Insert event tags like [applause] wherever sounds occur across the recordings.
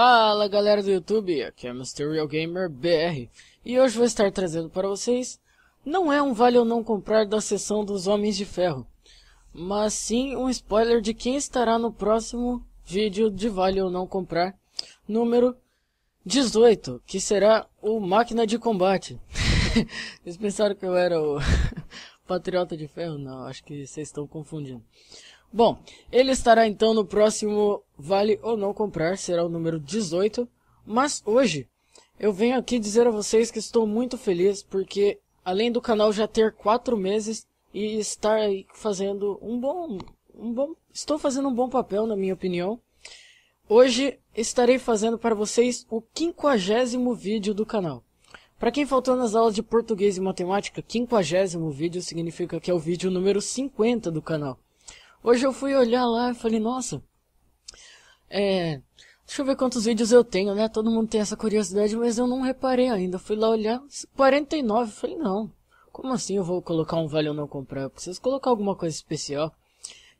Fala galera do YouTube, aqui é Mysterial Gamer BR e hoje vou estar trazendo para vocês não é um vale ou não comprar da sessão dos Homens de Ferro, mas sim um spoiler de quem estará no próximo vídeo de vale ou não comprar número 18, que será o Máquina de Combate. [laughs] vocês pensaram que eu era o [laughs] Patriota de Ferro? Não, acho que vocês estão confundindo. Bom, ele estará então no próximo Vale ou Não Comprar, será o número 18. Mas hoje eu venho aqui dizer a vocês que estou muito feliz porque além do canal já ter 4 meses e estar fazendo um bom, um bom, estou fazendo um bom papel na minha opinião. Hoje estarei fazendo para vocês o quinquagésimo vídeo do canal. Para quem faltou nas aulas de português e matemática, quinquagésimo vídeo significa que é o vídeo número 50 do canal. Hoje eu fui olhar lá e falei, nossa, é, deixa eu ver quantos vídeos eu tenho, né? Todo mundo tem essa curiosidade, mas eu não reparei ainda. Fui lá olhar, 49. Falei, não, como assim eu vou colocar um vale ou não comprar? Eu preciso colocar alguma coisa especial.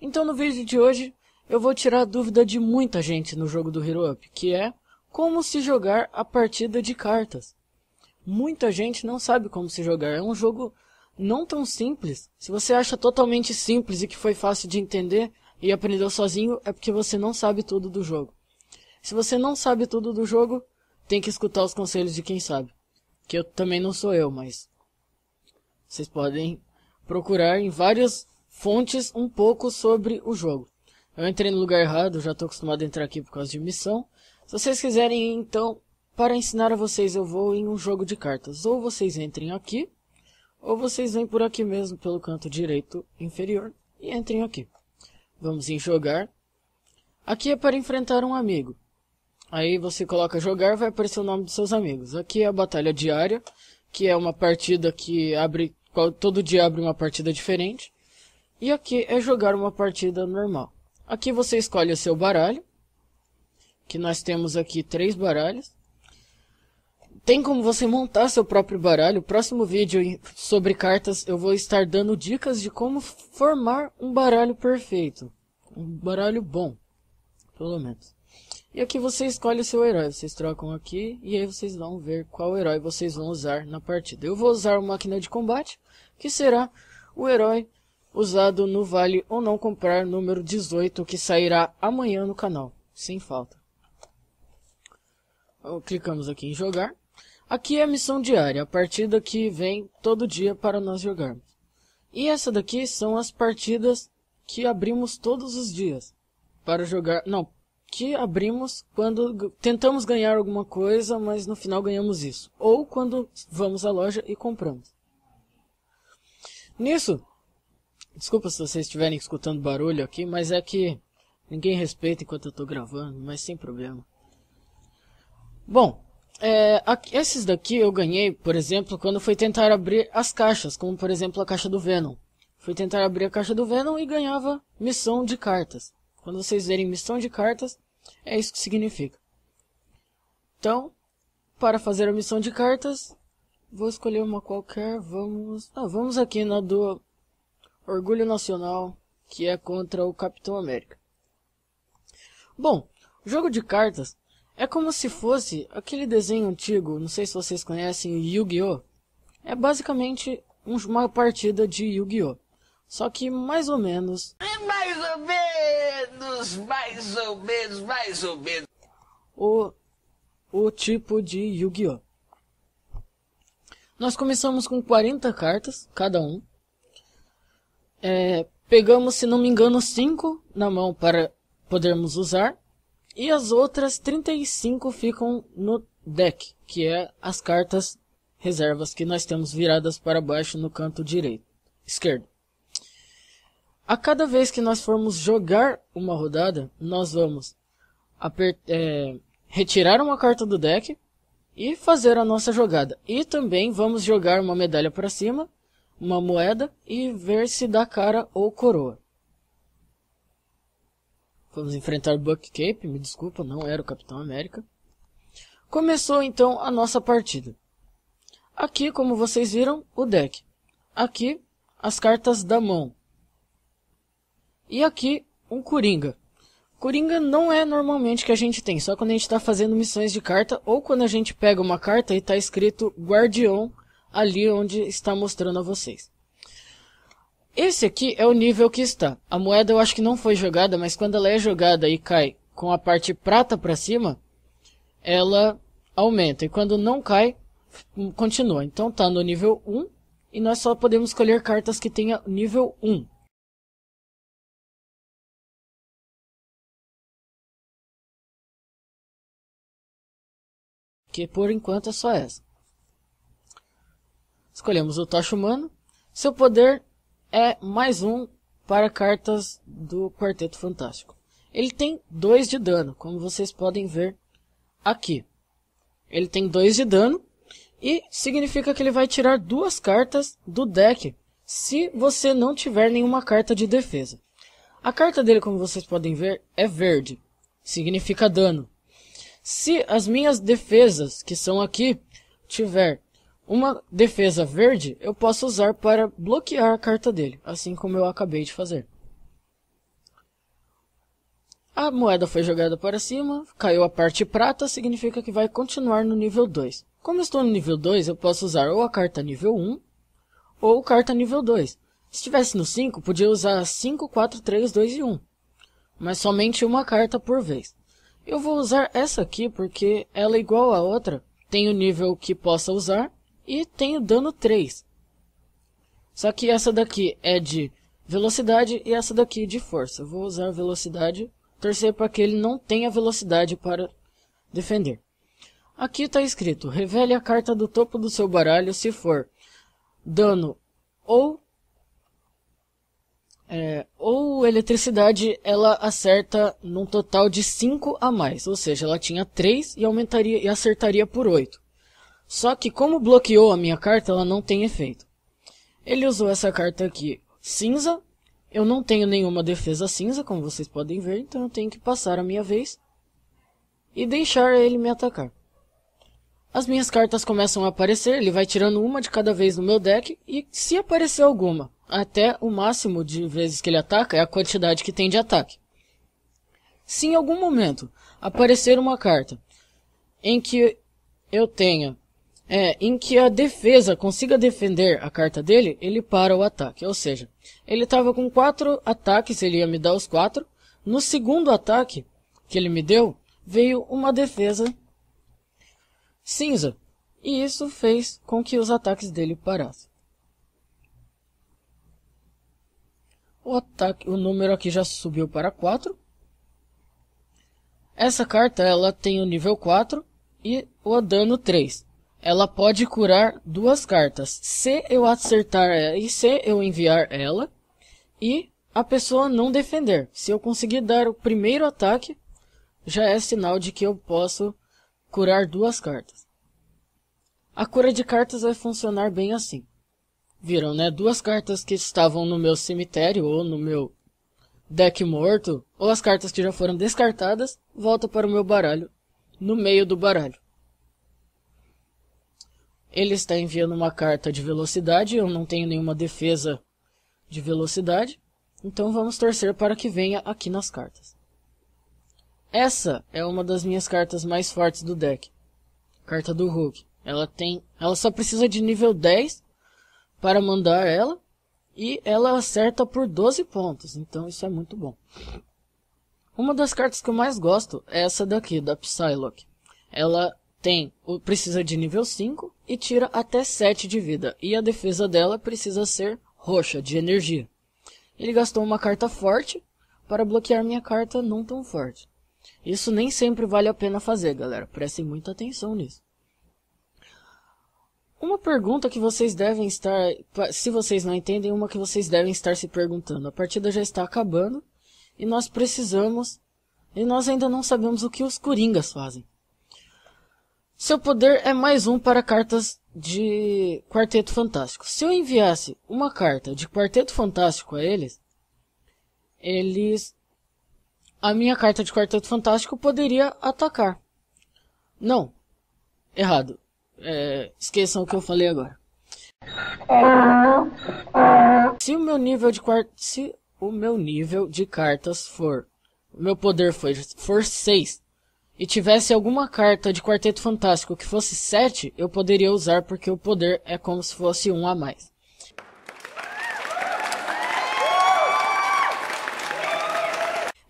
Então no vídeo de hoje eu vou tirar a dúvida de muita gente no jogo do Hero Up, que é como se jogar a partida de cartas. Muita gente não sabe como se jogar, é um jogo não tão simples. Se você acha totalmente simples e que foi fácil de entender e aprendeu sozinho, é porque você não sabe tudo do jogo. Se você não sabe tudo do jogo, tem que escutar os conselhos de quem sabe. Que eu também não sou eu, mas vocês podem procurar em várias fontes um pouco sobre o jogo. Eu entrei no lugar errado, já estou acostumado a entrar aqui por causa de missão. Se vocês quiserem, então, para ensinar a vocês, eu vou em um jogo de cartas. Ou vocês entrem aqui, ou vocês vêm por aqui mesmo, pelo canto direito inferior, e entrem aqui. Vamos em jogar. Aqui é para enfrentar um amigo. Aí você coloca jogar, vai aparecer o nome dos seus amigos. Aqui é a batalha diária, que é uma partida que abre todo dia abre uma partida diferente. E aqui é jogar uma partida normal. Aqui você escolhe o seu baralho, que nós temos aqui três baralhos tem como você montar seu próprio baralho. Próximo vídeo sobre cartas eu vou estar dando dicas de como formar um baralho perfeito. Um baralho bom, pelo menos. E aqui você escolhe o seu herói, vocês trocam aqui e aí vocês vão ver qual herói vocês vão usar na partida. Eu vou usar o máquina de combate, que será o herói usado no Vale ou Não Comprar número 18, que sairá amanhã no canal, sem falta. clicamos aqui em jogar. Aqui é a missão diária, a partida que vem todo dia para nós jogarmos. E essa daqui são as partidas que abrimos todos os dias para jogar, não, que abrimos quando tentamos ganhar alguma coisa, mas no final ganhamos isso, ou quando vamos à loja e compramos. Nisso, desculpa se vocês estiverem escutando barulho aqui, mas é que ninguém respeita enquanto eu estou gravando, mas sem problema. Bom, é, esses daqui eu ganhei, por exemplo, quando fui tentar abrir as caixas, como por exemplo a caixa do Venom. Fui tentar abrir a caixa do Venom e ganhava missão de cartas. Quando vocês verem missão de cartas, é isso que significa. Então, para fazer a missão de cartas, vou escolher uma qualquer, vamos... Ah, vamos aqui na do Orgulho Nacional, que é contra o Capitão América. Bom, jogo de cartas é como se fosse aquele desenho antigo, não sei se vocês conhecem, Yu-Gi-Oh! É basicamente uma partida de Yu-Gi-Oh! Só que mais ou menos. É mais ou menos, mais ou menos, mais ou menos. O, o tipo de Yu-Gi-Oh! Nós começamos com 40 cartas, cada um. É, pegamos, se não me engano, 5 na mão para podermos usar. E as outras 35 ficam no deck, que é as cartas reservas que nós temos viradas para baixo no canto direito, esquerdo. A cada vez que nós formos jogar uma rodada, nós vamos é, retirar uma carta do deck e fazer a nossa jogada. E também vamos jogar uma medalha para cima, uma moeda e ver se dá cara ou coroa. Vamos enfrentar Buck Cape, me desculpa, não era o Capitão América. Começou então a nossa partida. Aqui, como vocês viram, o deck. Aqui, as cartas da mão. E aqui, um Coringa. Coringa não é normalmente que a gente tem, só quando a gente está fazendo missões de carta ou quando a gente pega uma carta e está escrito Guardião ali onde está mostrando a vocês. Esse aqui é o nível que está. A moeda eu acho que não foi jogada, mas quando ela é jogada e cai com a parte prata para cima, ela aumenta. E quando não cai, continua. Então tá no nível 1 e nós só podemos escolher cartas que tenha nível 1. Que por enquanto é só essa. Escolhemos o Tocha Humano. Seu poder é mais um para cartas do Quarteto Fantástico. Ele tem 2 de dano, como vocês podem ver aqui. Ele tem 2 de dano e significa que ele vai tirar duas cartas do deck se você não tiver nenhuma carta de defesa. A carta dele, como vocês podem ver, é verde. Significa dano. Se as minhas defesas, que são aqui, tiver uma defesa verde eu posso usar para bloquear a carta dele, assim como eu acabei de fazer. A moeda foi jogada para cima, caiu a parte prata, significa que vai continuar no nível 2. Como estou no nível 2, eu posso usar ou a carta nível 1 ou carta nível 2. Se estivesse no 5, podia usar 5, 4, 3, 2 e 1. Mas somente uma carta por vez. Eu vou usar essa aqui porque ela é igual a outra, tem o nível que possa usar e tenho dano 3. Só que essa daqui é de velocidade e essa daqui de força. vou usar velocidade, torcer para que ele não tenha velocidade para defender. Aqui está escrito, revele a carta do topo do seu baralho se for dano ou, é, ou eletricidade, ela acerta num total de 5 a mais. Ou seja, ela tinha 3 e, aumentaria, e acertaria por 8. Só que como bloqueou a minha carta, ela não tem efeito. Ele usou essa carta aqui, cinza. Eu não tenho nenhuma defesa cinza, como vocês podem ver, então eu tenho que passar a minha vez e deixar ele me atacar. As minhas cartas começam a aparecer, ele vai tirando uma de cada vez no meu deck, e se aparecer alguma, até o máximo de vezes que ele ataca é a quantidade que tem de ataque. Se em algum momento aparecer uma carta em que eu tenha é, em que a defesa consiga defender a carta dele, ele para o ataque. Ou seja, ele estava com quatro ataques, ele ia me dar os quatro. No segundo ataque que ele me deu, veio uma defesa cinza. E isso fez com que os ataques dele parassem. O, ataque, o número aqui já subiu para 4. Essa carta ela tem o nível 4 e o dano 3. Ela pode curar duas cartas. Se eu acertar é, e se eu enviar ela e a pessoa não defender. Se eu conseguir dar o primeiro ataque, já é sinal de que eu posso curar duas cartas. A cura de cartas vai funcionar bem assim. Viram, né? Duas cartas que estavam no meu cemitério ou no meu deck morto, ou as cartas que já foram descartadas, volta para o meu baralho, no meio do baralho. Ele está enviando uma carta de velocidade, eu não tenho nenhuma defesa de velocidade, então vamos torcer para que venha aqui nas cartas. Essa é uma das minhas cartas mais fortes do deck. Carta do Hulk. Ela tem, ela só precisa de nível 10 para mandar ela e ela acerta por 12 pontos, então isso é muito bom. Uma das cartas que eu mais gosto é essa daqui, da Psylocke. Ela tem precisa de nível 5 e tira até 7 de vida, e a defesa dela precisa ser roxa, de energia. Ele gastou uma carta forte para bloquear minha carta não tão forte. Isso nem sempre vale a pena fazer, galera. Prestem muita atenção nisso. Uma pergunta que vocês devem estar, se vocês não entendem, uma que vocês devem estar se perguntando. A partida já está acabando e nós precisamos, e nós ainda não sabemos o que os coringas fazem. Seu poder é mais um para cartas de Quarteto Fantástico. Se eu enviasse uma carta de Quarteto Fantástico a eles, eles. A minha carta de Quarteto Fantástico poderia atacar. Não. Errado. É, esqueçam o que eu falei agora. Se o meu nível de quart... Se o meu nível de cartas for. O meu poder for, for seis e tivesse alguma carta de Quarteto Fantástico que fosse 7, eu poderia usar porque o poder é como se fosse um a mais.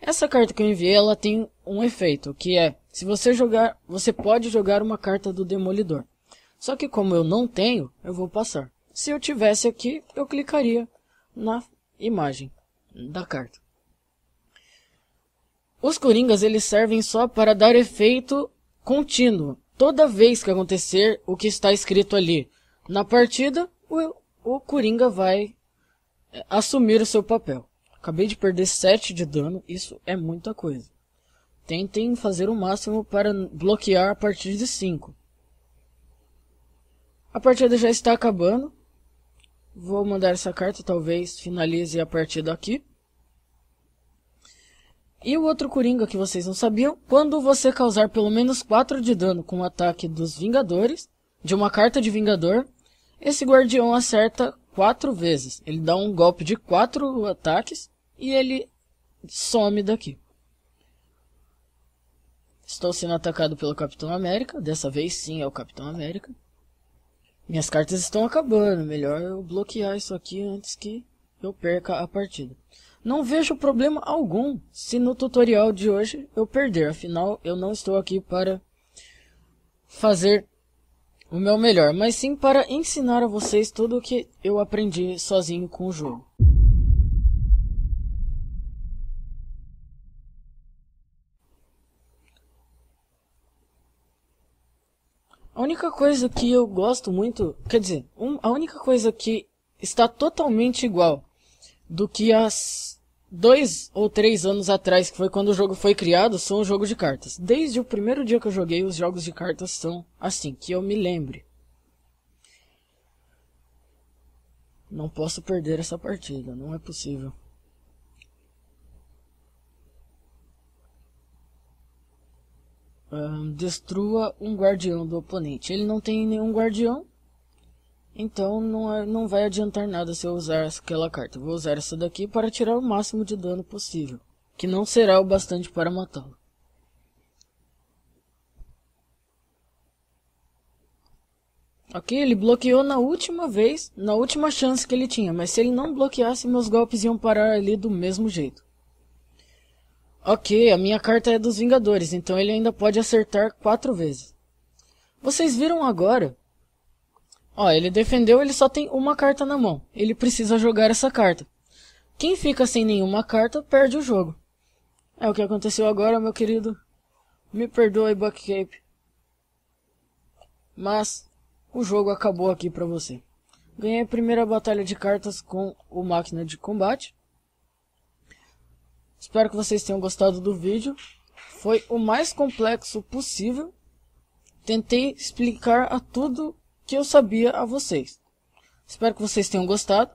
Essa carta que eu enviei, ela tem um efeito, que é, se você jogar, você pode jogar uma carta do Demolidor. Só que como eu não tenho, eu vou passar. Se eu tivesse aqui, eu clicaria na imagem da carta. Os coringas eles servem só para dar efeito contínuo. Toda vez que acontecer o que está escrito ali na partida, o, o coringa vai eh, assumir o seu papel. Acabei de perder 7 de dano, isso é muita coisa. Tentem fazer o máximo para bloquear a partir de 5. A partida já está acabando. Vou mandar essa carta, talvez finalize a partida aqui. E o outro Coringa que vocês não sabiam, quando você causar pelo menos 4 de dano com o ataque dos Vingadores, de uma carta de Vingador, esse guardião acerta 4 vezes. Ele dá um golpe de 4 ataques e ele some daqui. Estou sendo atacado pelo Capitão América, dessa vez sim é o Capitão América. Minhas cartas estão acabando, melhor eu bloquear isso aqui antes que eu perca a partida. Não vejo problema algum se no tutorial de hoje eu perder, afinal eu não estou aqui para fazer o meu melhor, mas sim para ensinar a vocês tudo o que eu aprendi sozinho com o jogo. A única coisa que eu gosto muito, quer dizer, um, a única coisa que está totalmente igual do que as dois ou três anos atrás, que foi quando o jogo foi criado, são os jogos de cartas. Desde o primeiro dia que eu joguei, os jogos de cartas são assim, que eu me lembre. Não posso perder essa partida, não é possível. Um, destrua um guardião do oponente. Ele não tem nenhum guardião, então não, é, não vai adiantar nada se eu usar aquela carta. Vou usar essa daqui para tirar o máximo de dano possível, que não será o bastante para matá-lo. Ok, ele bloqueou na última vez, na última chance que ele tinha, mas se ele não bloqueasse, meus golpes iam parar ali do mesmo jeito. Ok, a minha carta é dos Vingadores, então ele ainda pode acertar quatro vezes. Vocês viram agora Ó, ele defendeu, ele só tem uma carta na mão. Ele precisa jogar essa carta. Quem fica sem nenhuma carta perde o jogo. É o que aconteceu agora, meu querido. Me perdoe, Buckcape. Mas o jogo acabou aqui para você. Ganhei a primeira batalha de cartas com o Máquina de Combate. Espero que vocês tenham gostado do vídeo. Foi o mais complexo possível. Tentei explicar a tudo que eu sabia a vocês. Espero que vocês tenham gostado.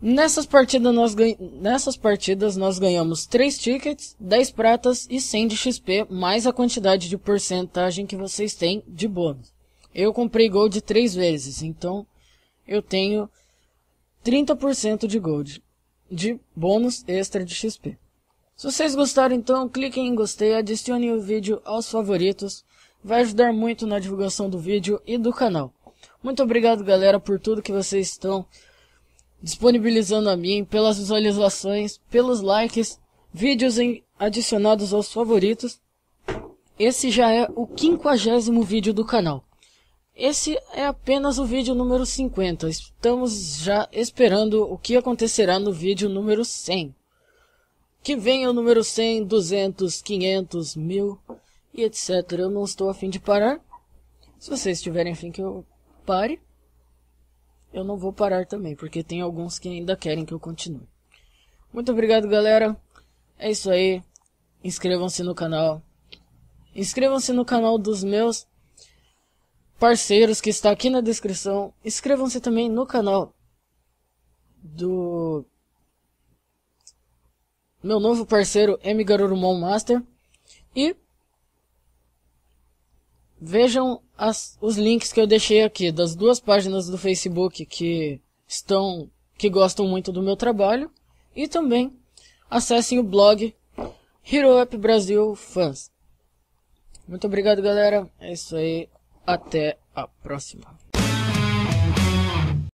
Nessas partidas nós, ganha... Nessas partidas nós ganhamos 3 tickets, 10 pratas e 100 de XP, mais a quantidade de porcentagem que vocês têm de bônus. Eu comprei gold 3 vezes, então eu tenho 30% de gold de bônus extra de XP. Se vocês gostaram, então cliquem em gostei, adicionem o vídeo aos favoritos vai ajudar muito na divulgação do vídeo e do canal. Muito obrigado galera por tudo que vocês estão disponibilizando a mim, pelas visualizações, pelos likes, vídeos em, adicionados aos favoritos. Esse já é o quinquagésimo vídeo do canal. Esse é apenas o vídeo número 50. Estamos já esperando o que acontecerá no vídeo número 100. Que venha o número 100, 200, 500, 1000 e etc. Eu não estou afim de parar. Se vocês tiverem afim que eu pare, eu não vou parar também, porque tem alguns que ainda querem que eu continue. Muito obrigado, galera. É isso aí. Inscrevam-se no canal. Inscrevam-se no canal dos meus parceiros que está aqui na descrição. Inscrevam-se também no canal do meu novo parceiro M Garurumon Master e Vejam as, os links que eu deixei aqui das duas páginas do Facebook que estão que gostam muito do meu trabalho e também acessem o blog Hero Up Brasil Fans. Muito obrigado, galera. É isso aí. Até a próxima.